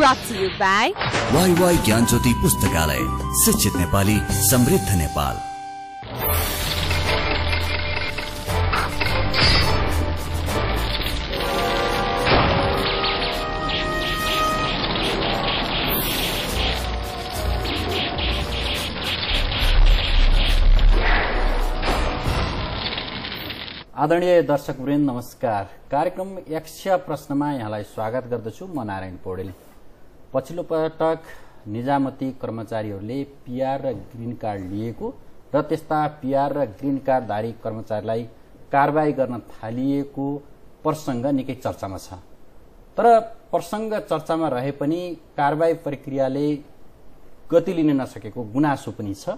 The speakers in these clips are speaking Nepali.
वाई वाई पुस्तकालय शिक्षित नेपाली समृद्ध नेपाल आदरणीय दर्शकवृन्द नमस्कार कार्यक्रम यक्षा प्रश्नमा यहाँलाई स्वागत गर्दछु म नारायण पौडेल पछिल्लो पटक निजामती कर्मचारीहरूले पिआर र ग्रिन कार्ड लिएको र त्यस्ता पिआर र ग्रिन कार्डधारी कर्मचारीलाई कारवाही गर्न थालिएको प्रसङ्ग निकै चर्चामा छ तर प्रसङ्ग चर्चामा रहे पनि कारवाही प्रक्रियाले गति लिन नसकेको गुनासो पनि छ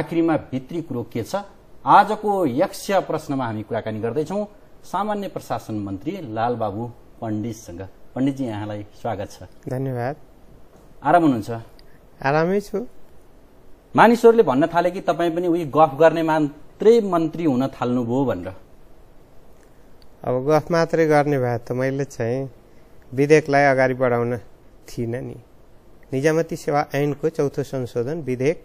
आखिरीमा भित्री कुरो के छ आजको यक्ष प्रश्नमा हामी कुराकानी गर्दैछौँ सामान्य प्रशासन मन्त्री लालबाबु पण्डितसँग पण्डितजी यहाँलाई स्वागत छ धन्यवाद आराम हुनुहुन्छ आरामै छु मानिसहरूले भन्न थाले कि तपाईँ पनि उही गफ गर्ने मात्रै मन्त्री हुन थाल्नुभयो भनेर अब गफ मात्रै गर्ने भए त मैले चाहिँ विधेयकलाई अगाडि बढाउन थिइनँ नि निजामती सेवा ऐनको चौथो संशोधन विधेयक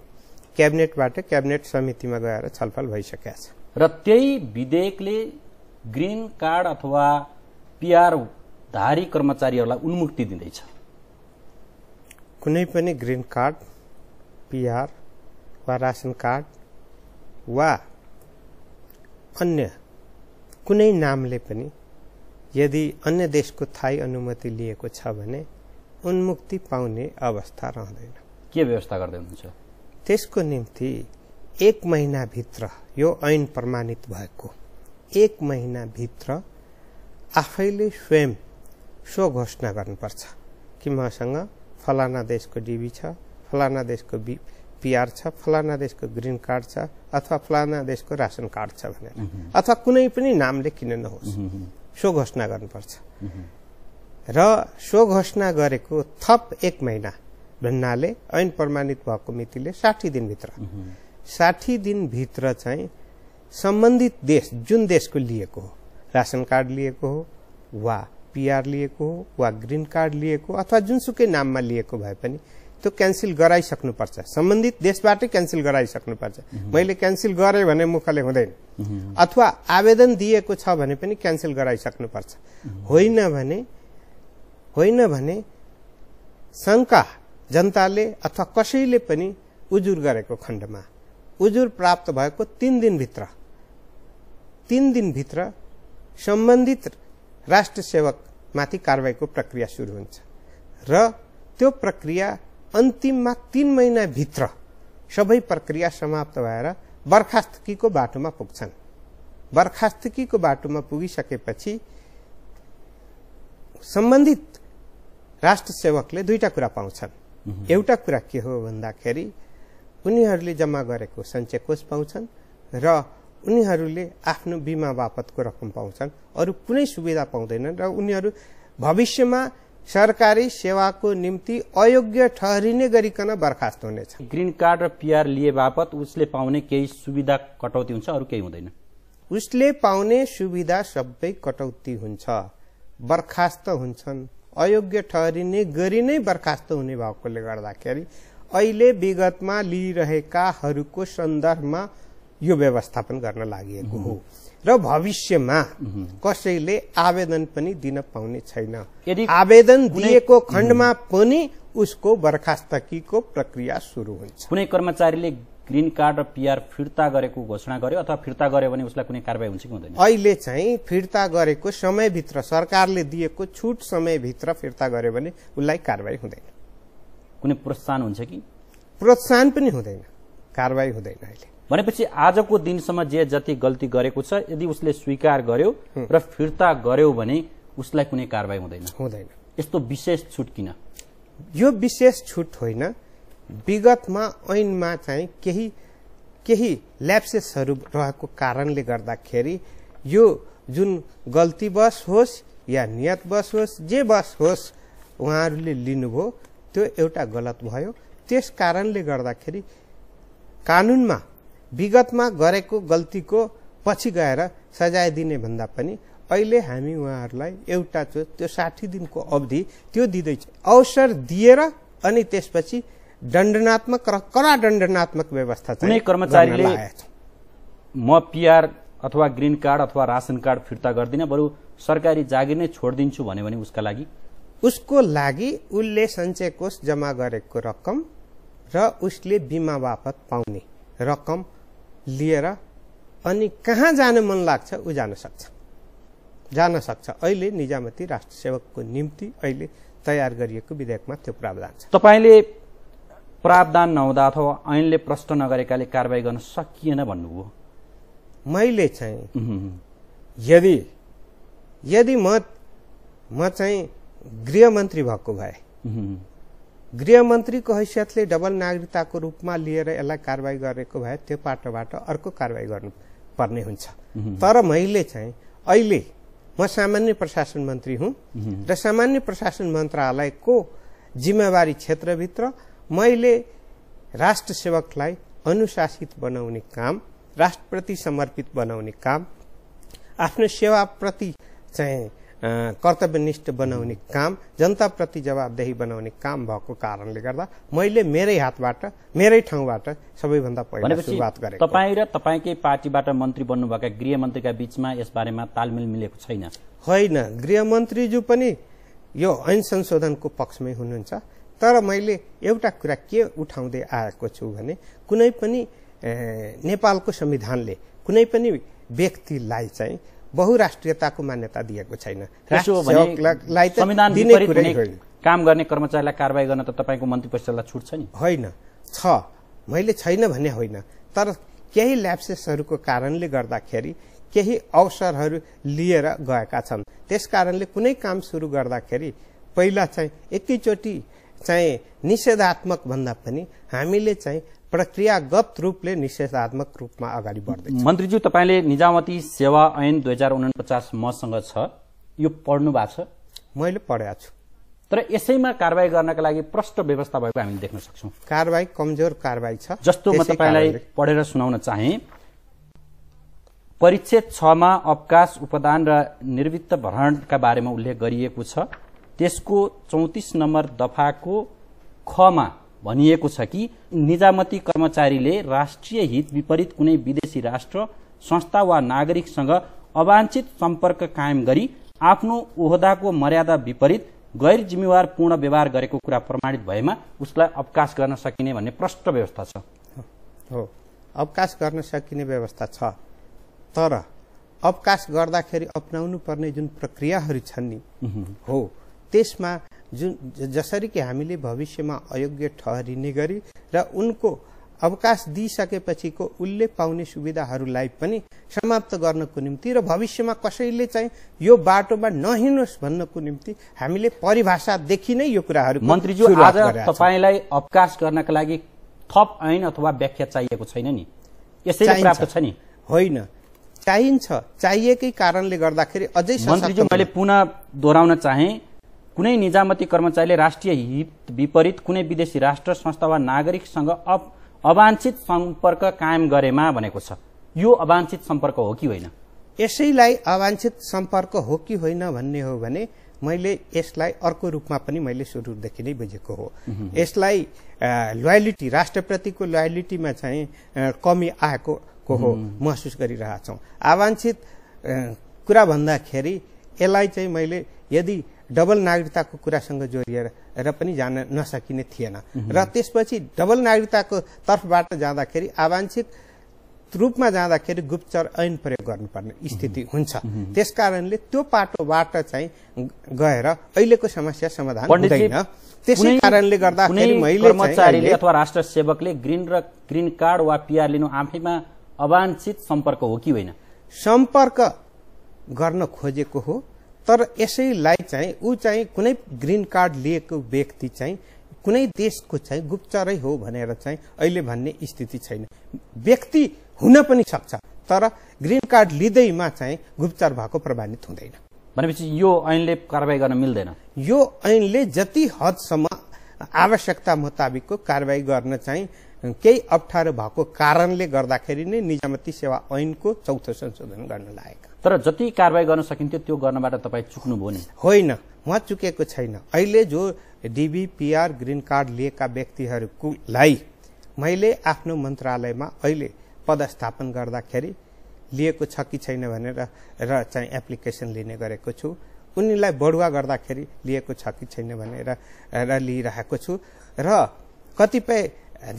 क्याबिनेटबाट क्याबिनेट समितिमा गएर छलफल भइसकेका छ र त्यही विधेयकले ग्रिन कार्ड अथवा पिआर धारी कर्मचारीहरूलाई उन्मुक्ति दिँदैछ कुनै पनि ग्रिन कार्ड पिआर वा रासन कार्ड वा अन्य कुनै नामले पनि यदि अन्य देशको थाई अनुमति लिएको छ भने उन्मुक्ति पाउने अवस्था रहँदैन के व्यवस्था गर्दै हुनुहुन्छ त्यसको निम्ति एक महिनाभित्र यो ऐन प्रमाणित भएको एक महिनाभित्र आफैले स्वयं सो घोषणा गर्नुपर्छ कि मसँग फलाना देशको डिबी छ फलाना देशको बी पिआर छ फलाना देशको ग्रिन कार्ड छ अथवा फलाना देशको रासन कार्ड छ भनेर अथवा कुनै पनि नामले किन नहोस् सो घोषणा गर्नुपर्छ र सो घोषणा गरेको थप एक महिना भन्नाले ऐन प्रमाणित भएको मितिले साठी दिनभित्र साठी दिनभित्र चाहिँ सम्बन्धित देश जुन देशको लिएको हो रासन कार्ड लिएको हो वा पिआर लिएको वा ग्रिन कार्ड लिएको अथवा जुनसुकै नाममा लिएको भए पनि त्यो क्यान्सल गराइसक्नुपर्छ सम्बन्धित देशबाटै क्यान्सल गराइसक्नुपर्छ मैले क्यान्सल गरेँ भने मुखले हुँदैन अथवा आवेदन दिएको छ भने पनि क्यान्सल गराइसक्नुपर्छ होइन भने होइन भने शङ्का जनताले अथवा कसैले पनि उजुर गरेको खण्डमा उजुर प्राप्त भएको तिन दिनभित्र तिन दिनभित्र सम्बन्धित राष्ट्र सेवकमाथि कारवाहीको प्रक्रिया सुरु हुन्छ र त्यो प्रक्रिया अन्तिममा तिन महिनाभित्र सबै प्रक्रिया समाप्त भएर बर्खास्तकीको बाटोमा पुग्छन् बर्खास्तकीको बाटोमा पुगिसकेपछि सम्बन्धित राष्ट्र सेवकले दुईवटा कुरा पाउँछन् एउटा कुरा के हो भन्दाखेरि उनीहरूले जम्मा गरेको सञ्चय कोष पाउँछन् र उनीहरूले आफ्नो बिमा बापतको रकम पाउँछन् अरू कुनै सुविधा पाउँदैनन् र उनीहरू भविष्यमा सरकारी सेवाको निम्ति अयोग्य ठहरिने गरिकन बर्खास्त हुनेछ ग्रिन कार्ड र पिआर लिए बापत उसले पाउने केही सुविधा कटौती हुन्छ अरू केही हुँदैन उसले पाउने सुविधा सबै कटौती हुन्छ बर्खास्त हुन्छन् अयोग्य ठहरिने गरी नै बर्खास्त हुने भएकोले गर्दाखेरि अहिले विगतमा लिइरहेकाहरूको सन्दर्भमा यो व्यवस्थापन गर्न लागि हो र भविष्यमा कसैले आवेदन पनि दिन पाउने छैन यदि आवेदन दिएको खण्डमा पनि उसको बर्खास्तकीको प्रक्रिया सुरु हुन्छ कुनै कर्मचारीले ग्रिन कार्ड र पिआर फिर्ता गरेको घोषणा गर्यो अथवा फिर्ता गर्यो भने उसलाई कुनै कारवाही हुन्छ कि हुँदैन अहिले चाहिँ फिर्ता गरेको समयभित्र सरकारले दिएको छुट समयभित्र फिर्ता गर्यो भने उसलाई कारवाही हुँदैन कुनै प्रोत्साहन हुन्छ कि प्रोत्साहन पनि हुँदैन कारवाही हुँदैन अहिले भनेपछि आजको दिनसम्म जे जति गल्ती गरेको छ यदि उसले स्वीकार गर्यो र फिर्ता गर्यो भने उसलाई कुनै कारवाही हुँदैन हुँदैन यस्तो विशेष छुट किन यो विशेष छुट होइन विगतमा ऐनमा चाहिँ केही केही ल्याप्सेसहरू रहेको कारणले गर्दाखेरि यो जुन गल्तीवश होस् या नियतवश होस् जे बस होस् उहाँहरूले लिनुभयो त्यो एउटा गलत भयो त्यस कारणले गर्दाखेरि कानुनमा विगतमा गरेको गल्तीको पछि गएर सजाय दिने भन्दा पनि अहिले हामी उहाँहरूलाई एउटा त्यो साठी दिनको अवधि त्यो दिँदैछ अवसर दिएर अनि त्यसपछि दण्डनात्मक र कडा दण्डनात्मक व्यवस्था कुनै कर्मचारीले म पिआर अथवा ग्रिन कार्ड अथवा रासन कार्ड फिर्ता गर्दिनँ बरु सरकारी जागिर नै छोडिदिन्छु भन्यो भने उसका लागि उसको लागि उसले सञ्चय कोष जम्मा गरेको रकम र उसले बिमा बापत पाउने रकम लिएर अनि कहाँ जान मन लाग्छ ऊ जान सक्छ जान सक्छ अहिले निजामती राष्ट्र सेवकको निम्ति अहिले तयार गरिएको विधेयकमा त्यो प्रावधान छ तपाईँले प्रावधान नहुँदा अथवा ऐनले प्रश्न नगरेकाले कारवाही गर्न सकिएन भन्नुभयो मैले चाहिँ यदि यदि म म चाहिँ गृहमन्त्री भएको भए गृहमन्त्रीको हैसियतले डबल नागरिकताको रूपमा लिएर यसलाई कारवाही गरेको भए त्यो पाटोबाट अर्को कारवाही गर्नु पर्ने हुन्छ तर मैले चाहिँ अहिले म सामान्य प्रशासन मन्त्री हुँ र सामान्य प्रशासन मन्त्रालयको जिम्मेवारी क्षेत्रभित्र मैले राष्ट्र सेवकलाई अनुशासित बनाउने काम राष्ट्रप्रति समर्पित बनाउने काम आफ्नो सेवाप्रति चाहिँ कर्तव्यनिष्ठ बनाउने काम जनताप्रति जवाबदेही बनाउने काम भएको कारणले गर्दा मैले मेरै हातबाट मेरै ठाउँबाट सबैभन्दा पहिला सुरुवात गरेँ तपाईँ र तपाईँकै पार्टीबाट मन्त्री बन्नुभएका गृहमन्त्रीका बिचमा यसबारेमा तालमेल मिलेको छैन होइन गृहमन्त्रीज्यू पनि यो ऐन संशोधनको पक्षमै हुनुहुन्छ तर मैले एउटा कुरा के उठाउँदै आएको छु भने कुनै पनि नेपालको संविधानले कुनै पनि व्यक्तिलाई चाहिँ बहुराष्ट्रियताको मान्यता दिएको छैन काम गर्ने कर्मचारीलाई कारवाही गर्न त तपाईँको मन्त्री परिषदलाई छुट छ नि होइन छ मैले छैन भने होइन तर केही ल्याप्सेसहरूको कारणले गर्दाखेरि केही अवसरहरू लिएर गएका छन् त्यस कारणले कुनै काम सुरु गर्दाखेरि पहिला चाहिँ एकैचोटि चाहिँ निषेधात्मक भन्दा पनि हामीले चाहिँ प्रक्रियागत रूपले निषेधात्मक रूपमा अगाडि बढ्दै मन्त्रीज्यू तपाईँले निजामती सेवा ऐन दुई हजार पचास मसँग छ यो पढ्नु भएको छ मैले पढेको छु तर यसैमा कारवाही गर्नका लागि प्रष्ट व्यवस्था भएको हामीले देख्न सक्छौँ कारवाही कमजोर कारवाही छ जस्तो म तपाईँलाई पढेर सुनाउन चाहे परिच्छेद छमा अवकाश उपदान र निवृत्त भरणका बारेमा उल्लेख गरिएको छ त्यसको चौतिस नम्बर दफाको खमा भनिएको छ कि निजामती कर्मचारीले राष्ट्रिय हित विपरीत कुनै विदेशी राष्ट्र संस्था वा नागरिकसँग अवांछित सम्पर्क कायम गरी आफ्नो ओहदाको मर्यादा विपरीत गैर जिम्मेवार पूर्ण व्यवहार गरेको कुरा प्रमाणित भएमा उसलाई अवकाश गर्न सकिने भन्ने प्रष्ट व्यवस्था छ हो अवकाश गर्न सकिने व्यवस्था छ तर अवकाश गर्दाखेरि अप्नाउनु पर्ने जुन प्रक्रियाहरू छन् नि हो त्यसमा जुन जसरी कि हामीले भविष्यमा अयोग्य ठहरिने गरी र उनको अवकाश दिइसकेपछिको उसले पाउने सुविधाहरूलाई पनि समाप्त गर्नको निम्ति र भविष्यमा कसैले चाहिँ यो बाटोमा नहिँड्नुहोस् भन्नको निम्ति हामीले परिभाषादेखि नै यो कुराहरू मन्त्रीज्यू आज तपाईँलाई अवकाश गर्नका लागि थप ऐन अथवा व्याख्या चाहिएको छैन नि यसरी प्राप्त छ नि होइन चाहिन्छ चाहिएकै कारणले गर्दाखेरि अझै मैले पुनः दोहोऱ्याउन चाहेँ कुनै निजामती कर्मचारीले राष्ट्रिय हित विपरीत कुनै विदेशी राष्ट्र संस्था वा नागरिकसँग अप अवांछित सम्पर्क कायम गरेमा भनेको छ यो अवांछित सम्पर्क हो कि होइन यसैलाई अवांछित सम्पर्क हो कि होइन भन्ने हो भने मैले यसलाई अर्को रूपमा पनि मैले सुरुदेखि नै बुझेको हो यसलाई लोयालिटी राष्ट्रप्रतिको लोयालिटीमा चाहिँ कमी आएको को हो महसुस गरिरहेछौँ आवांछित कुरा भन्दाखेरि यसलाई चाहिँ मैले यदि डबल नागरिकताको कुरासँग जोडिएर पनि जान नसकिने थिएन र त्यसपछि डबल नागरिकताको तर्फबाट जाँदाखेरि आवांशिक रूपमा जाँदाखेरि गुप्तचर ऐन प्रयोग गर्नुपर्ने स्थिति हुन्छ त्यसकारणले त्यो पाटोबाट चाहिँ गएर अहिलेको समस्या समाधान हुँदैन त्यसै कारणले गर्दा मैले कर्मचारीले अथवा राष्ट्र सेवकले ग्रिन र ग्रिन कार्ड वा पिआर लिनु आफैमा अवांछित सम्पर्क हो कि होइन सम्पर्क गर्न खोजेको हो तर यसैलाई चाहिँ ऊ चाहिँ कुनै ग्रिन कार्ड लिएको व्यक्ति चाहिँ कुनै देशको चाहिँ गुप्तचरै हो भनेर चाहिँ अहिले भन्ने स्थिति छैन व्यक्ति हुन पनि सक्छ तर ग्रिन कार्ड लिँदैमा चाहिँ गुप्तचर भएको प्रमाणित हुँदैन भनेपछि यो ऐनले कारवाही गर्न मिल्दैन यो ऐनले जति हदसम्म आवश्यकता मुताबिकको कारवाही गर्न चाहिँ केही अप्ठ्यारो भएको कारणले गर्दाखेरि नै निजामती सेवा ऐनको चौथो संशोधन गर्न लागेका तर जति कारवाही गर्न सकिन्थ्यो त्यो गर्नबाट तपाईँ चुक्नुभयो नि होइन उहाँ चुकेको छैन अहिले जो डिबिपिआर ग्रिन कार्ड लिएका व्यक्तिहरूकोलाई मैले आफ्नो मन्त्रालयमा अहिले पदस्थापन गर्दाखेरि लिएको छ कि छैन भनेर र चाहिँ एप्लिकेसन लिने गरेको छु उनीलाई बढुवा गर्दाखेरि लिएको छ कि छैन भनेर र लिइरहेको छु र कतिपय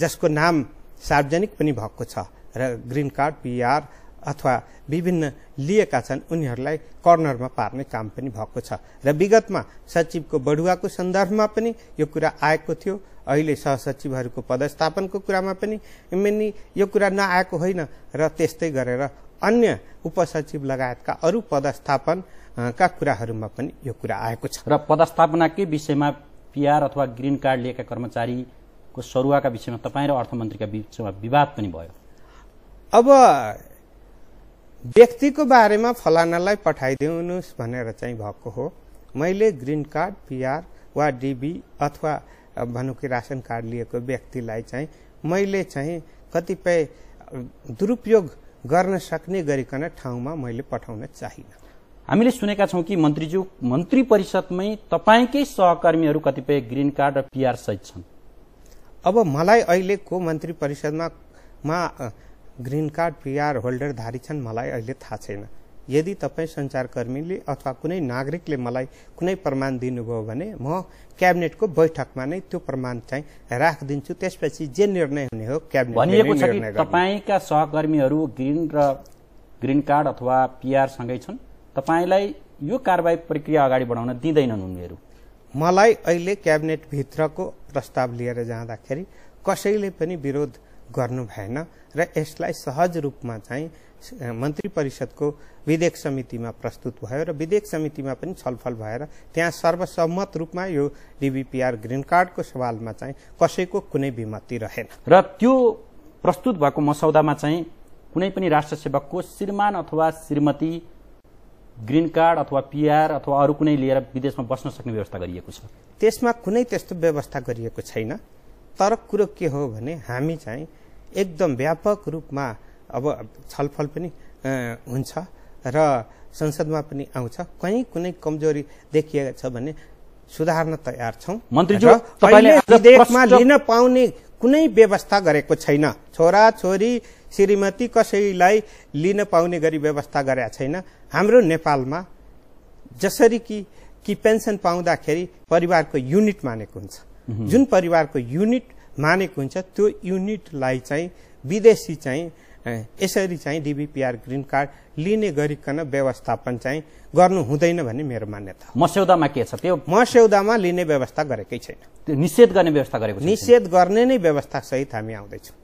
जसको नाम सार्वजनिक पनि भएको छ र ग्रिन कार्ड पिआर अथवा विभिन्न लिएका छन् उनीहरूलाई कर्नरमा पार्ने काम पनि भएको छ र विगतमा सचिवको बढुवाको सन्दर्भमा पनि यो कुरा आएको थियो अहिले सहसचिवहरूको पदस्थापनको कुरामा पनि मेनी यो कुरा नआएको होइन र त्यस्तै गरेर अन्य उपसचिव लगायतका अरू पदस्थापनका कुराहरूमा पनि यो कुरा आएको छ र पदस्थापनाकै विषयमा पिआर अथवा ग्रिन कार्ड लिएका कर्मचारी को सरुवाका विषयमा तपाईँ र अर्थमन्त्रीका बिचमा विवाद पनि भयो अब व्यक्तिको बारेमा फलानालाई पठाइदिनुहोस् भनेर चाहिँ भएको हो मैले ग्रीन कार्ड पीआर वा डीबी अथवा भनौँ कि राशन कार्ड लिएको व्यक्तिलाई चाहिँ मैले चाहिँ कतिपय दुरुपयोग गर्न सक्ने गरिकन ठाउँमा मैले पठाउन चाहिनँ हामीले सुनेका छौँ कि मन्त्रीज्यू मन्त्री परिषदमै तपाईँकै सहकर्मीहरू कतिपय ग्रिन कार्ड र पीआर सहित छन् अब मलाई अहिले को मन्त्री परिषदमा मा ग्रिन कार्ड पिआर धारी छन् मलाई अहिले थाहा छैन यदि तपाईँ सञ्चारकर्मीले अथवा कुनै नागरिकले मलाई कुनै प्रमाण दिनुभयो भने म क्याबिनेटको बैठकमा नै त्यो प्रमाण चाहिँ राखिदिन्छु त्यसपछि जे निर्णय हुने हो क्याबिनेट तपाईँका सहकर्मीहरू ग्रिन र ग्रिन कार्ड अथवा पिआरसँगै छन् तपाईँलाई यो कारवाही प्रक्रिया अगाडि बढाउन दिँदैनन् उनीहरू मलाई अहिले क्याबिनेटभित्रको प्रस्ताव लिएर जाँदाखेरि कसैले पनि विरोध गर्नु भएन र यसलाई सहज रूपमा चाहिँ मन्त्री परिषदको विधेयक समितिमा प्रस्तुत भयो र विधेयक समितिमा पनि छलफल भएर त्यहाँ सर्वसम्मत रूपमा यो डिबिपिआर ग्रिन कार्डको सवालमा चाहिँ कसैको कुनै विमति रहेन र त्यो प्रस्तुत भएको मसौदामा चाहिँ कुनै पनि राष्ट्र सेवकको श्रीमान अथवा श्रीमती ग्रिन कार्ड अथवा पिआर अथवा अरू कुनै लिएर विदेशमा बस्न सक्ने व्यवस्था गरिएको छ त्यसमा कुनै त्यस्तो व्यवस्था गरिएको छैन तर कुरो के हो भने हामी चाहिँ एकदम व्यापक रूपमा अब छलफल पनि हुन्छ र संसदमा पनि आउँछ कहीँ कुनै कमजोरी देखिएको छ भने सुधार्न तयार छौँ मन्त्रीज्यू विदेशमा लिन पाउने कुनै व्यवस्था गरेको छैन छोरा छोरी श्रीमती कसैलाई लिन पाउने गरी व्यवस्था गरेका छैन हाम्रो नेपालमा जसरी कि कि पेन्सन पाउँदाखेरि परिवारको युनिट मानेको हुन्छ जुन परिवारको युनिट मानेको हुन्छ त्यो युनिटलाई चाहिँ विदेशी चाहिँ यसरी चाहिँ डिबिपिआर ग्रिन कार्ड लिने गरिकन व्यवस्थापन चाहिँ गर्नु हुँदैन भन्ने मेरो मान्यता मस्यौदामा के छ त्यो मस्यौदामा लिने व्यवस्था गरेकै छैन निषेध गर्ने व्यवस्था गरेको निषेध गर्ने नै व्यवस्थासहित हामी आउँदैछौँ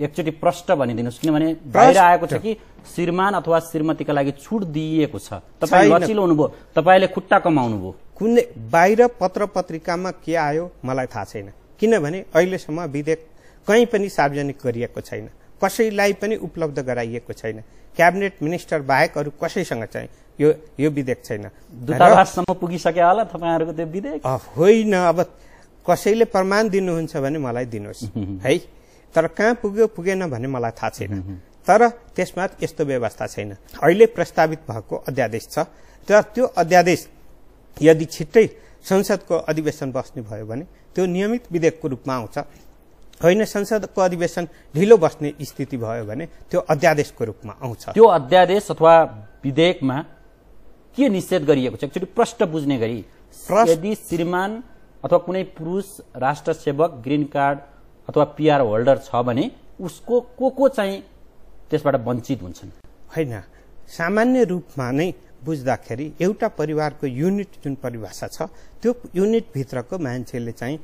एकचोटि प्रष्ट भनिदिनुहोस् किनभने बाहिर आएको छ कि श्रीमान अथवा श्रीमतीका लागि छुट दिइएको छ तपाईँ लचिलो हुनुभयो तपाईँले खुट्टा कमाउनुभयो कुन बाहिर पत्र पत्रिकामा के आयो मलाई थाहा छैन किनभने अहिलेसम्म विधेयक कहीँ पनि सार्वजनिक गरिएको छैन कसैलाई पनि उपलब्ध गराइएको छैन क्याबिनेट मिनिस्टर बाहेक अरू कसैसँग चाहिँ यो यो विधेयक छैन दूतावाससम्म पुगिसक्यो होला तपाईँहरूको त्यो विधेयक होइन अब कसैले प्रमाण दिनुहुन्छ भने मलाई दिनुहोस् है तर कहाँ पुग्यो पुगेन भन्ने मलाई थाहा छैन तर त्यसमा यस्तो व्यवस्था छैन अहिले प्रस्तावित भएको अध्यादेश छ तर त्यो अध्यादेश यदि छिट्टै संसदको अधिवेशन बस्ने भयो भने त्यो नियमित विधेयकको रूपमा आउँछ होइन संसदको अधिवेशन ढिलो बस्ने स्थिति भयो भने त्यो अध्यादेशको रूपमा आउँछ त्यो अध्यादेश अथवा विधेयकमा के निषेध गरिएको छ एकचोटि प्रश्न बुझ्ने गरी यदि श्रीमान अथवा कुनै पुरुष राष्ट्र सेवक ग्रिन कार्ड अथवा पिआर होल्डर छ भने उसको को को चाहिँ त्यसबाट वञ्चित हुन्छन् होइन सामान्य रूपमा नै बुझ्दाखेरि एउटा परिवारको युनिट जुन परिभाषा छ त्यो युनिटभित्रको मान्छेले चाहिँ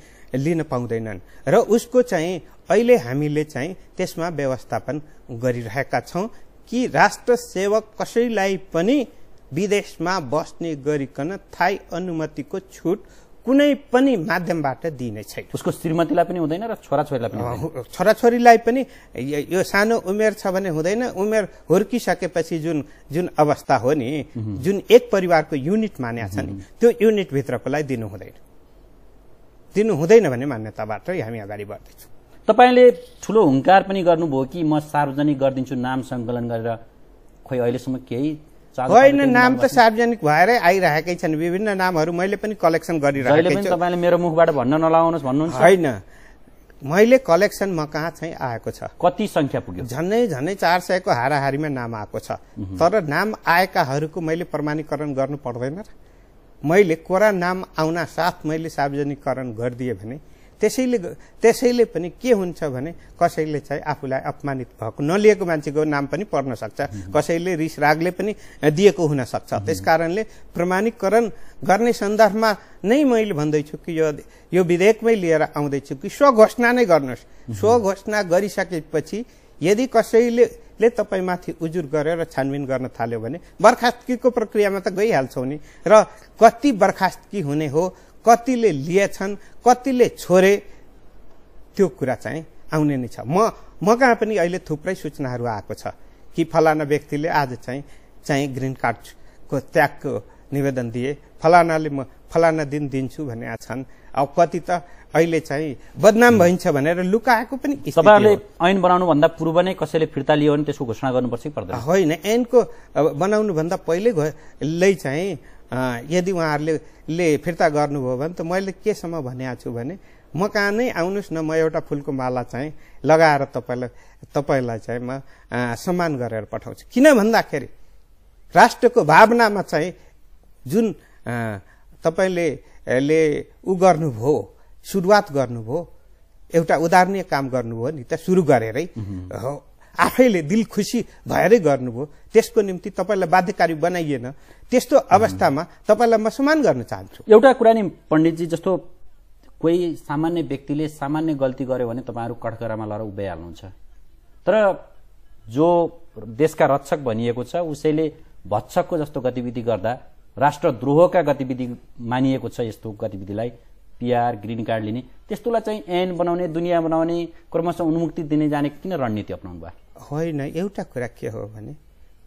लिन पाउँदैनन् र उसको चाहिँ अहिले हामीले चाहिँ त्यसमा व्यवस्थापन गरिरहेका छौँ कि राष्ट्र सेवक कसैलाई पनि विदेशमा बस्ने गरिकन थाई अनुमतिको छुट कुनै पनि माध्यमबाट दिइने छैन उसको श्रीमतीलाई पनि हुँदैन र छोराछोरीलाई पनि छोराछोरीलाई पनि यो सानो उमेर छ भने हुँदैन उमेर हुर्किसकेपछि जुन जुन अवस्था हो नि जुन एक परिवारको युनिट मान्या छ नि त्यो युनिटभित्रकोलाई दिनु हुँदैन दिनु हुँदैन भन्ने मान्यताबाट हामी अगाडि बढ्दैछौँ तपाईँले ठुलो हुङ्कार पनि गर्नुभयो कि म सार्वजनिक गरिदिन्छु नाम सङ्कलन गरेर खोइ अहिलेसम्म केही होइन नाम त सार्वजनिक भएरै आइरहेकै छन् विभिन्न नामहरू मैले पनि कलेक्सन गरिरहेको तपाईँले मेरो मुखबाट भन्न नलाउनुहोस् भन्नुहुन्छ होइन मैले कलेक्सन म कहाँ चाहिँ आएको छ कति संख्या पुग्यो झन्नै झन्नै चार सयको हाराहारीमा नाम आएको छ तर नाम आएकाहरूको मैले प्रमाणीकरण गर्नु पर्दैन र मैले कोरा नाम आउन साथ मैले सार्वजनिकरण गरिदिएँ भने त्यसैले त्यसैले पनि के हुन्छ भने कसैले चाहिँ आफूलाई अपमानित भएको नलिएको मान्छेको नाम पनि पर्न सक्छ कसैले रिस रागले पनि दिएको हुन सक्छ त्यस कारणले प्रमाणीकरण गर्ने सन्दर्भमा नै मैले भन्दैछु कि यो यो विधेयकमै लिएर आउँदैछु कि स्वघोषणा नै गर्नुहोस् स्वघोषणा गरिसकेपछि यदि कसैले ले तपाईँमाथि उजुर गरेर छानबिन गर्न थाल्यो भने बर्खास्तकीको प्रक्रियामा त गइहाल्छौ नि र कति बर्खास्तकी हुने हो कतिले लिएछन् कतिले छोरे त्यो कुरा चाहिँ आउने नै छ म म कहाँ पनि अहिले थुप्रै सूचनाहरू आएको छ कि फलाना व्यक्तिले आज चाहिँ चाहिँ ग्रिन कार्डको त्यागको निवेदन दिए फलानाले म फलाना दिन दिन्छु भने छन् अब कति त अहिले चाहिँ बदनाम भइन्छ भनेर लुकाएको पनि तपाईँहरूले ऐन बनाउनुभन्दा पूर्व नै कसैले फिर्ता लियो भने त्यसको घोषणा गर्नुपर्छ कि पर्दैन होइन ऐनको बनाउनुभन्दा पहिल्यै चाहिँ यदि उहाँहरूले ले फिर्ता गर्नुभयो भने त मैले केसम्म भनेको छु भने म कहाँ नै आउनुहोस् न म एउटा फुलको माला चाहिँ लगाएर तपाईँलाई तपाईँलाई चाहिँ म सम्मान गरेर पठाउँछु किन भन्दाखेरि राष्ट्रको भावनामा चाहिँ जुन तपाईँले ले ऊ गर्नुभयो सुरुवात गर्नुभयो एउटा उदाहरणीय काम गर्नुभयो नि त सुरु गरेरै हो आफैले दिल खुसी भएरै गर्नुभयो त्यसको निम्ति तपाईँलाई बाध्यकारी बनाइएन त्यस्तो अवस्थामा तपाईँलाई म सम्मान गर्न चाहन्छु एउटा कुरा नि पण्डितजी जस्तो कोही सामान्य व्यक्तिले सामान्य गल्ती गर्यो भने तपाईँहरू कठकरामा लगेर उभिहाल्नुहुन्छ तर जो देशका रक्षक भनिएको छ उसैले भत्सकको जस्तो गतिविधि गर्दा राष्ट्रद्रोहका गतिविधि मानिएको छ यस्तो गतिविधिलाई पिआर ग्रिन कार्ड लिने त्यस्तोलाई चाहिँ एन बनाउने दुनियाँ बनाउने क्रमशः उन्मुक्ति दिने जाने किन रणनीति अप्नाउनु भयो होइन एउटा कुरा के हो भने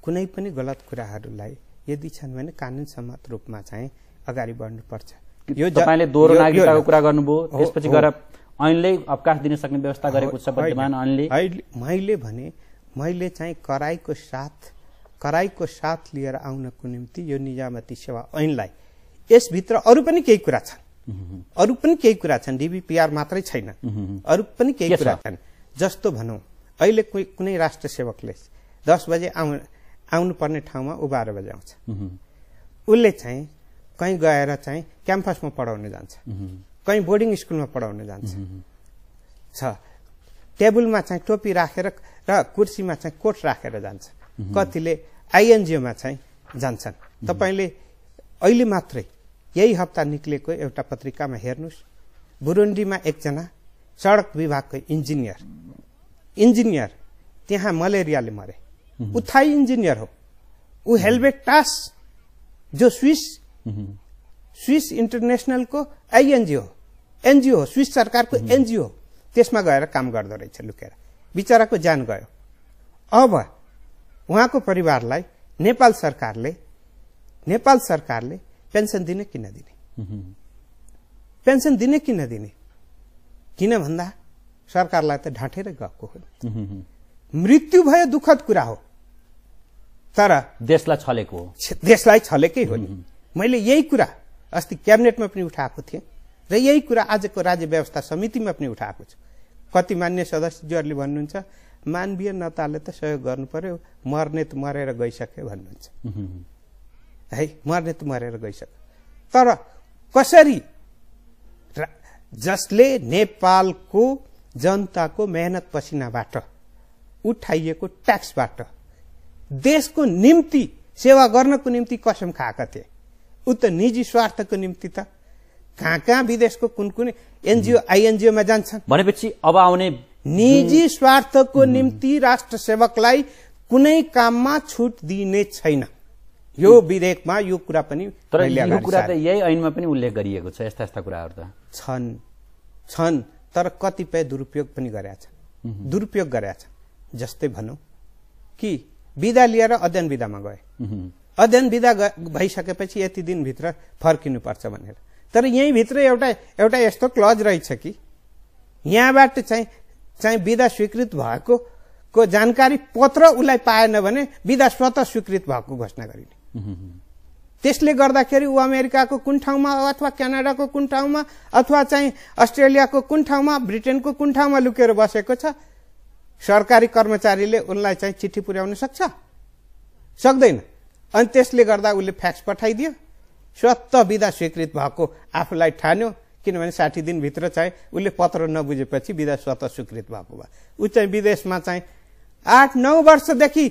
कुनै पनि गलत कुराहरूलाई यदि छन् भने कानुन सम्मत रूपमा चाहिँ अगाडि बढ्नुपर्छ यो तपाईँले दोहोरो नागरिकताको कुरा गर्नुभयो त्यसपछि गएर ऐनले अवकाश दिन सक्ने व्यवस्था गरेको छ वर्तमान ऐनले मैले भने मैले चाहिँ कराईको साथ कराईको साथ लिएर आउनको निम्ति यो निजामती सेवा ऐनलाई यसभित्र अरू पनि केही कुरा छन् अरू पनि केही कुरा छन् डिबिपिआर मात्रै छैन अरू पनि केही कुरा छन् जस्तो भनौँ अहिले कुनै राष्ट्र सेवकले दस बजे आउ आउनुपर्ने ठाउँमा ऊ बाह्र बजे आउँछ उसले चाहिँ कहीँ गएर चाहिँ क्याम्पसमा पढाउन जान्छ कहीँ बोर्डिङ स्कुलमा पढाउन जान्छ छ टेबुलमा चाहिँ टोपी राखेर र कुर्सीमा चाहिँ कोट राखेर जान्छ कतिले आइएनजिओमा चाहिँ जान्छन् तपाईँले अहिले मात्रै यही हप्ता निक्लेको एउटा पत्रिकामा हेर्नुहोस् बुरुन्डीमा एकजना सडक विभागको इन्जिनियर इन्जिनियर त्यहाँ मलेरियाले मरे ऊ थाई इन्जिनियर हो ऊ हेल्बेट टास जो स्विस स्विस इन्टरनेसनलको आइएनजिओ एनजिओ हो स्विस सरकारको एनजिओ त्यसमा गएर काम गर्दो रहेछ लुकेर बिचराको ज्यान गयो अब उहाँको परिवारलाई नेपाल सरकारले नेपाल सरकारले पेन्सन दिने किन दिने पेन्सन दिने कि नदिने किन भन्दा सरकारलाई त ढाँटेर गएको हो मृत्यु भयो दुःखद कुरा हो तर देशलाई छलेको हो देशलाई छलेकै हो नि मैले यही कुरा अस्ति क्याबिनेटमा पनि उठाएको थिएँ र यही कुरा आजको राज्य व्यवस्था समितिमा पनि उठाएको छु कति मान्य सदस्यज्यूहरूले भन्नुहुन्छ मानवीय नताले त सहयोग गर्नु पर्यो मर्ने त मरेर गइसक्यो भन्नुहुन्छ है मर्ने त मरेर गइसक्यो तर कसरी जसले नेपालको जनताको मेहनत पसिनाबाट उठाइएको ट्याक्सबाट देशको निम्ति सेवा गर्नको निम्ति कसम खाएका थिए ऊ त निजी स्वार्थको निम्ति त कहाँ कहाँ विदेशको कुन कुन एनजिओ आइएनजिओमा जान्छन् भनेपछि अब आउने निजी स्वार्थको निम्ति राष्ट्र सेवकलाई कुनै काममा छुट दिने छैन यो विधेयकमा यो कुरा पनि तर कुरा त यही ऐनमा पनि उल्लेख गरिएको छ यस्ता यस्ता कुराहरू त छन् छन् तर कतिपय दुरुपयोग पनि गरेका छन् दुरुपयोग गरेका छन् जस्तै भनौँ कि विदा लिएर अध्ययन विधामा गए अध्ययन विदा भइसकेपछि यति दिनभित्र फर्किनुपर्छ भनेर तर यहीँभित्र एउटा एउटा यस्तो क्लज रहेछ कि यहाँबाट चाहिँ चाहिँ विदा स्वीकृत भएको को जानकारी पत्र उसलाई पाएन भने विधा स्वतः स्वीकृत भएको घोषणा गरिने त्यसले गर्दाखेरि ऊ अमेरिकाको कुन ठाउँमा अथवा क्यानाडाको कुन ठाउँमा अथवा चाहिँ अस्ट्रेलियाको कुन ठाउँमा ब्रिटेनको कुन ठाउँमा लुकेर बसेको छ सरकारी कर्मचारीले उनलाई चाहिँ चिठी पुर्याउन सक्छ सक्दैन अनि त्यसले गर्दा उसले फ्याक्स पठाइदियो स्वत विदा स्वीकृत भएको आफूलाई ठान्यो किनभने साठी दिनभित्र चाहिँ उसले पत्र नबुझेपछि विधा स्वत स्वीकृत भएको भयो ऊ चाहिँ विदेशमा चाहिँ आठ नौ वर्षदेखि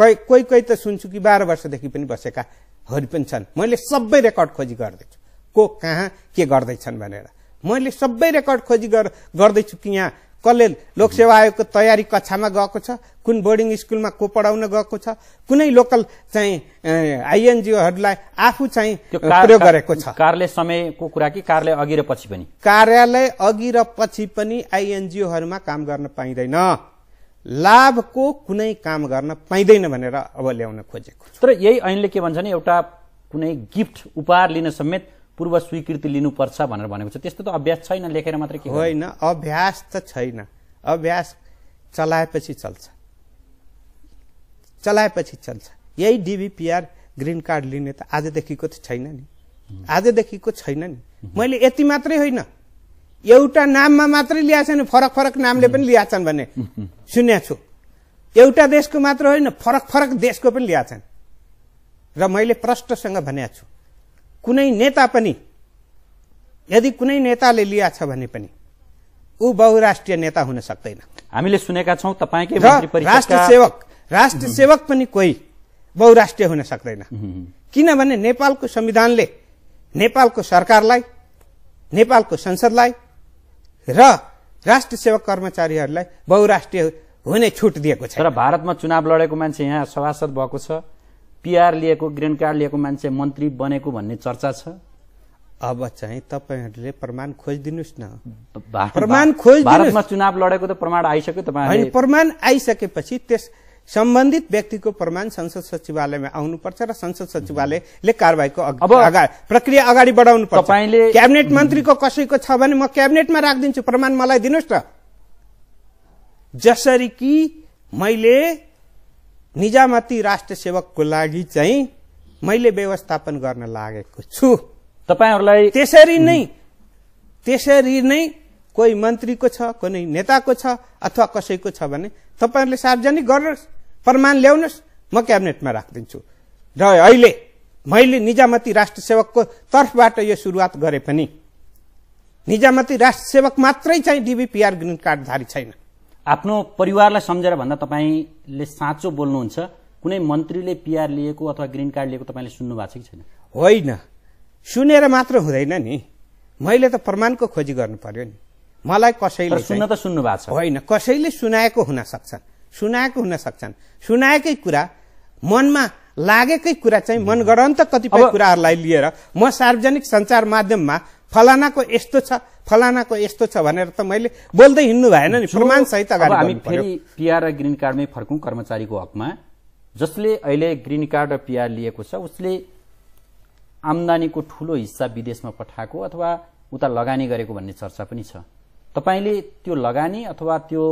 कोही कोही कोही त सुन्छु कि बाह्र वर्षदेखि पनि बसेका हरू पनि छन् मैले सबै रेकर्ड खोजी गर्दैछु को कहाँ के गर्दैछन् भनेर मैले सबै रेकर्ड खोजी गर्दैछु कि यहाँ कसले लोकसेवा आयोगको तयारी कक्षामा गएको छ कुन बोर्डिङ स्कुलमा को पढाउन गएको छ कुनै लोकल चाहिँ आइएनजिओहरूलाई आफू चाहिँ प्रयोग गरेको छ कार्यालय समयको कुरा कि कार्यालय अघि र पछि पनि कार्यालय अघि र पछि पनि आइएनजिओहरूमा काम गर्न पाइँदैन लाभको कुनै काम गर्न पाइँदैन भनेर अब ल्याउन खोजेको तर यही ऐनले के भन्छ भने एउटा कुनै गिफ्ट उपहार लिन समेत पूर्व स्वीकृति लिनुपर्छ भनेर भनेको छ त्यस्तो त अभ्यास छैन लेखेर मात्रै के होइन अभ्यास त छैन अभ्यास चलाएपछि चल्छ चलाएपछि चल्छ यही डिबिपिआर ग्रिन कार्ड लिने त आजदेखिको त छैन नि आजदेखिको छैन नि मैले यति मात्रै होइन एउटा नाममा मात्रै छैन फरक फरक नामले पनि छन् भन्ने सुनेको छु एउटा देशको मात्र होइन फरक फरक देशको पनि छन् र मैले प्रष्टसँग भनेको छु कुनै नेता पनि यदि कुनै नेताले लिएछ भने पनि ऊ बहुराष्ट्रिय नेता हुन सक्दैन हामीले सुनेका छौँ तपाईँकै राष्ट्र सेवक राष्ट्र सेवक पनि कोही बहुराष्ट्रिय हुन सक्दैन किनभने नेपालको संविधानले नेपालको सरकारलाई नेपालको संसदलाई र राष्ट्र सेवक कर्मचारीहरूलाई बहुराष्ट्रिय हुने छुट दिएको छ तर भारतमा चुनाव लडेको मान्छे यहाँ सभासद भएको छ पिआर लिएको ग्रिन कार्ड लिएको मान्छे मन्त्री बनेको भन्ने चर्चा छ अब चाहिँ तपाईँहरूले प्रमाण खोजिदिनुहोस् न प्रमाण खोज भारतमा चुनाव लडेको त प्रमाण आइसक्यो तपाईँ प्रमाण आइसकेपछि त्यस सम्बन्धित व्यक्तिको प्रमाण संसद सचिवालयमा आउनुपर्छ र संसद सचिवालयले कारवाहीको प्रक्रिया अगाडि बढाउनु पर्छ क्याबिनेट मन्त्रीको कसैको छ भने म क्याबिनेटमा राखिदिन्छु प्रमाण मलाई दिनुहोस् न जसरी कि मैले निजामती राष्ट्र सेवकको लागि चाहिँ मैले व्यवस्थापन गर्न लागेको छु तपाईँहरूलाई त्यसरी नै त्यसरी नै कोही मन्त्रीको छ कुनै नेताको छ अथवा कसैको छ भने तपाईँहरूले सार्वजनिक गर्नुहोस् प्रमाण ल्याउनुहोस् म क्याबिनेटमा राखिदिन्छु र अहिले मैले निजामती राष्ट्र सेवकको तर्फबाट यो सुरुवात गरे पनि निजामती राष्ट्र सेवक मात्रै चाहिँ डिबिपिआर ग्रिन कार्डधारी छैन आफ्नो परिवारलाई सम्झेर भन्दा तपाईँले साँचो बोल्नुहुन्छ कुनै मन्त्रीले पिआर लिएको अथवा ग्रिन कार्ड लिएको तपाईँले सुन्नु भएको छ कि छैन होइन सुनेर मात्र हुँदैन नि मैले त प्रमाणको खोजी गर्नु पर्यो नि मलाई कसैले सुन्न त सुन्नु भएको छ होइन कसैले सुनाएको हुन सक्छन् सुनाएको हुन सक्छन् सुनाएकै कुरा मनमा लागेकै कुरा चाहिँ मनगढन्त कतिपय कुराहरूलाई लिएर म सार्वजनिक सञ्चार माध्यममा फलानाको यस्तो छ फलानाको यस्तो छ भनेर त मैले बोल्दै हिँड्नु भएन नि प्रमाण सहित हामी फेरि पिआर र ग्रिन कार्डमै फर्कौँ कर्मचारीको हकमा जसले अहिले ग्रिन कार्ड र पिआर लिएको छ उसले आम्दानीको ठूलो हिस्सा विदेशमा पठाएको अथवा उता लगानी गरेको भन्ने चर्चा पनि छ तपाईँले त्यो लगानी अथवा त्यो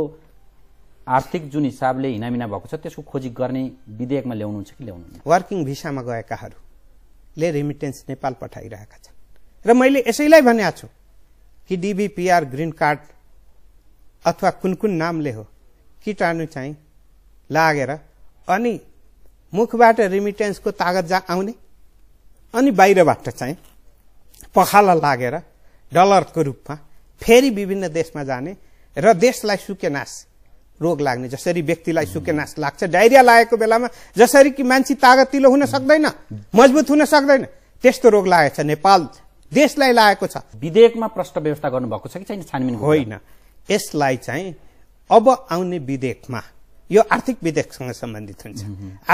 आर्थिक जुन हिसाबले हिनामिना भएको छ त्यसको खोजी गर्ने विधेयकमा ल्याउनुहुन्छ कि ल्याउनुहुन्छ वर्किङ भिसामा गएकाहरूले रेमिटेन्स नेपाल पठाइरहेका छन् र मैले यसैलाई भनेको छु कि डिबिपिआर ग्रिन कार्ड अथवा कुन कुन नामले हो किटाणु चाहिँ लागेर अनि मुखबाट रिमिटेन्सको तागत जा आउने अनि बाहिरबाट चाहिँ पखाला लागेर डलरको रूपमा फेरि विभिन्न देशमा जाने र देशलाई सुकेनाश रोग लाग्ने जसरी व्यक्तिलाई सुकेनास लाग्छ डायरिया लागेको बेलामा जसरी कि मान्छे तागतिलो हुन सक्दैन मजबुत हुन सक्दैन त्यस्तो रोग लागेको छ नेपाल देशलाई लागेको छ विधेयकमा प्रष्ट व्यवस्था गर्नुभएको छ कि छैन छानबिन होइन यसलाई चाहिँ अब आउने विधेयकमा यो आर्थिक विधेयकसँग सम्बन्धित हुन्छ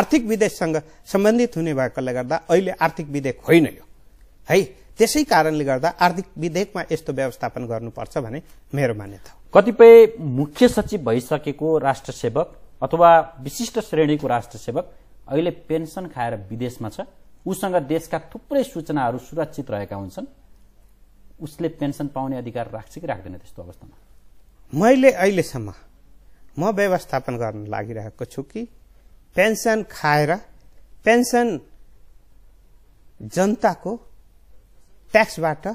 आर्थिक विधेयकसँग सम्बन्धित हुने भएकोले गर्दा अहिले आर्थिक विधेयक होइन यो है त्यसै कारणले गर्दा आर्थिक विधेयकमा यस्तो व्यवस्थापन गर्नुपर्छ भने मेरो मान्यता कतिपय मुख्य सचिव भइसकेको राष्ट्र सेवक अथवा विशिष्ट श्रेणीको राष्ट्र सेवक अहिले पेन्सन खाएर विदेशमा छ उसँग देशका थुप्रै सूचनाहरू सुरक्षित रहेका हुन्छन् उसले पेन्सन पाउने अधिकार राख्छ कि राख्दैन त्यस्तो अवस्थामा मैले अहिलेसम्म म व्यवस्थापन गर्न लागिरहेको छु कि पेन्सन खाएर पेन्सन जनताको ट्याक्सबाट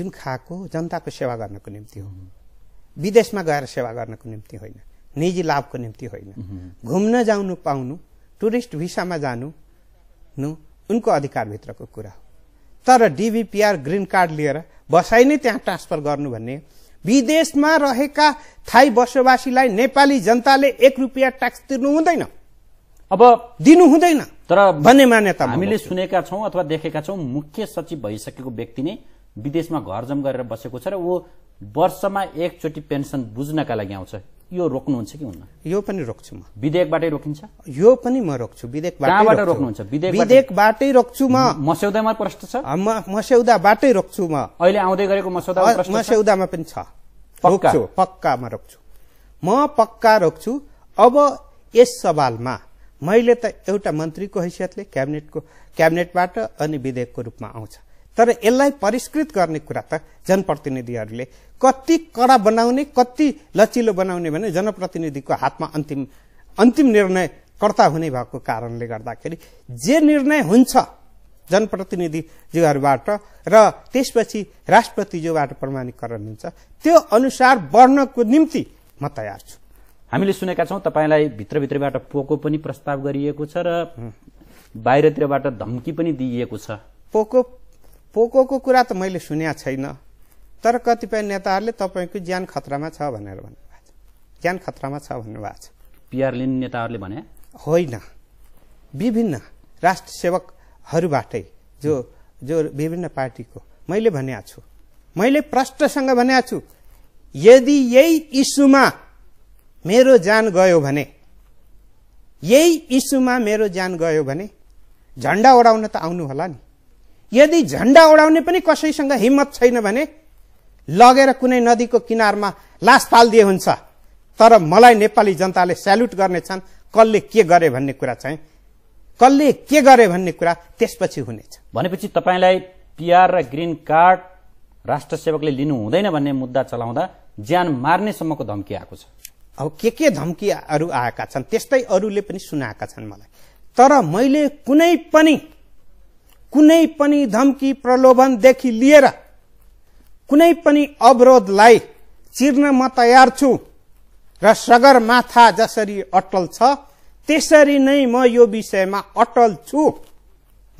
जुन खाएको जनताको सेवा गर्नको निम्ति हो विदेशमा गएर सेवा गर्नको निम्ति होइन निजी लाभको निम्ति होइन घुम्न जानु पाउनु टुरिस्ट भिसामा जानु नु उनको अधिकारभित्रको कुरा हो तर डिबिपिआर ग्रिन कार्ड लिएर बसाइ नै त्यहाँ ट्रान्सफर गर्नु भन्ने विदेशमा रहेका थाई बसोबासीलाई नेपाली जनताले एक रुपियाँ ट्याक्स तिर्नु हुँदैन अब दिनु हुँदैन तर भन्ने मान्यता हामीले सुनेका छौँ अथवा देखेका छौँ मुख्य सचिव भइसकेको व्यक्ति नै विदेशमा घरजम गरेर बसेको छ र ऊ वर्षमा एकचोटि पेन्सन बुझ्नका लागि आउँछ यो रोक्नुहुन्छ कि हुन्न यो पनि रोक्छु म विधेयकबाटै रोकिन्छ यो पनि म रोक्छु विधेयकबाट रोक्नुहुन्छ विधेयकबाटै रोक्छु म मस्यौदामा प्रश्न छ मस्यौदाबाटै रोक्छु म अहिले आउँदै गरेको मस्यौदा मस्यौदामा पनि छ रोक्छु पक्कामा रोक्छु म पक्का रोक्छु अब यस सवालमा मैले त एउटा मन्त्रीको हैसियतले क्याबिनेटको क्याबिनेटबाट अनि विधेयकको रूपमा आउँछ तर यसलाई परिष्कृत गर्ने कुरा त जनप्रतिनिधिहरूले कति कडा बनाउने कति लचिलो बनाउने भने जनप्रतिनिधिको हातमा अन्तिम अन्तिम निर्णयकर्ता हुने भएको कारणले गर्दाखेरि जे निर्णय हुन्छ जनप्रतिनिधिज्यूहरूबाट र त्यसपछि राष्ट्रपतिज्यूबाट प्रमाणीकरण हुन्छ त्यो अनुसार बढ्नको निम्ति म तयार छु हामीले सुनेका छौँ तपाईँलाई भित्रभित्रबाट पोको पनि प्रस्ताव गरिएको छ र बाहिरतिरबाट धम्की पनि दिइएको छ पोको पोकोको कुरा त मैले सुनेको छैन तर कतिपय नेताहरूले तपाईँको ज्यान खतरामा छ भनेर भन्नुभएको छ ज्यान खतरामा छ भन्नुभएको छ पिआर नेताहरूले भने होइन विभिन्न राष्ट्र सेवकहरूबाटै जो जो विभिन्न पार्टीको मैले भनेको छु मैले प्रष्टसँग भनेको छु यदि यही इस्युमा मेरो ज्यान गयो भने यही इस्युमा मेरो ज्यान गयो भने झन्डा ओढाउन त आउनु होला नि यदि झण्डा उडाउने पनि कसैसँग हिम्मत छैन भने लगेर कुनै नदीको किनारमा लास फालिदिए हुन्छ तर मलाई नेपाली जनताले सेल्युट गर्नेछन् कसले के गरे भन्ने कुरा चाहिँ कसले के गरे भन्ने कुरा त्यसपछि हुनेछ भनेपछि तपाईँलाई पिआर र ग्रिन कार्ड राष्ट्र सेवकले लिनु हुँदैन भन्ने मुद्दा चलाउँदा ज्यान मार्नेसम्मको धम्की आएको छ अब के के धम्कीहरू आएका छन् त्यस्तै अरूले पनि सुनाएका छन् मलाई तर मैले कुनै पनि कुनै पनि धम्की प्रलोभनदेखि लिएर कुनै पनि अवरोधलाई चिर्न म तयार छु र सगरमाथा जसरी अटल छ त्यसरी नै म यो विषयमा अटल छु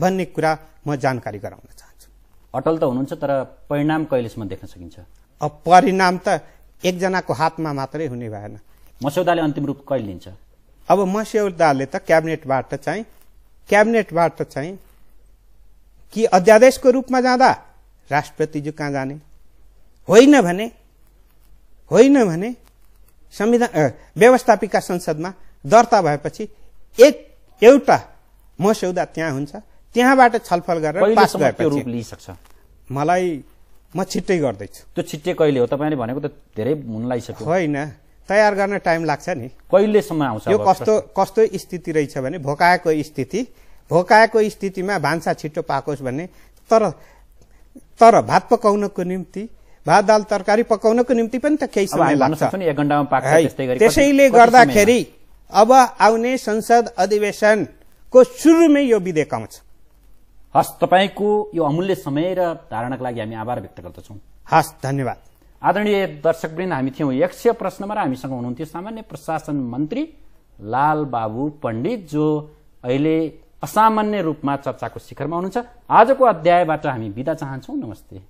भन्ने कुरा म जानकारी गराउन चाहन्छु अटल त हुनुहुन्छ तर परिणाम कहिलेसम्म देख्न सकिन्छ अब परिणाम त एकजनाको हातमा मात्रै हुने भएन मस्यौदाले अन्तिम रूप कहिले लिन्छ अब मस्यौदाले त क्याबिनेटबाट चाहिँ क्याबिनेटबाट चाहिँ कि अध्यादेशको रूपमा जाँदा राष्ट्रपतिज्यू कहाँ जाने होइन भने होइन भने संविधान व्यवस्थापिका संसदमा दर्ता भएपछि एक एउटा मस्यौदा त्यहाँ हुन्छ त्यहाँबाट छलफल गरेर पास रूप लिइसक्छ मलाई म छिट्टै गर्दैछु त्यो छिट्टै कहिले हो तपाईँले भनेको त धेरै हुन लागिसक्यो होइन तयार गर्न टाइम लाग्छ नि कहिलेसम्म आउँछ यो कस्तो कस्तो स्थिति रहेछ भने भोकाएको स्थिति भोकाएको स्थितिमा भान्सा छिटो पाकोस् भन्ने तर तर भात पकाउनको निम्ति भात दाल तरकारी पकाउनको निम्ति पनि त केही समय लाग्छ त्यसैले गर्दाखेरि अब आउने संसद अधिवेशनको सुरुमै यो विधेयक आउँछ हस् तपाईँको यो अमूल्य समय र धारणाको लागि हामी आभार व्यक्त गर्दछौँ हस् धन्यवाद आदरणीय दर्शकवृन्द हामी थियौँ सय प्रश्नमा र हामीसँग हुनुहुन्थ्यो सामान्य प्रशासन मन्त्री लालबाबु पण्डित जो अहिले असामान्य रूपमा चर्चाको शिखरमा हुनुहुन्छ आजको अध्यायबाट हामी बिदा चाहन्छौँ नमस्ते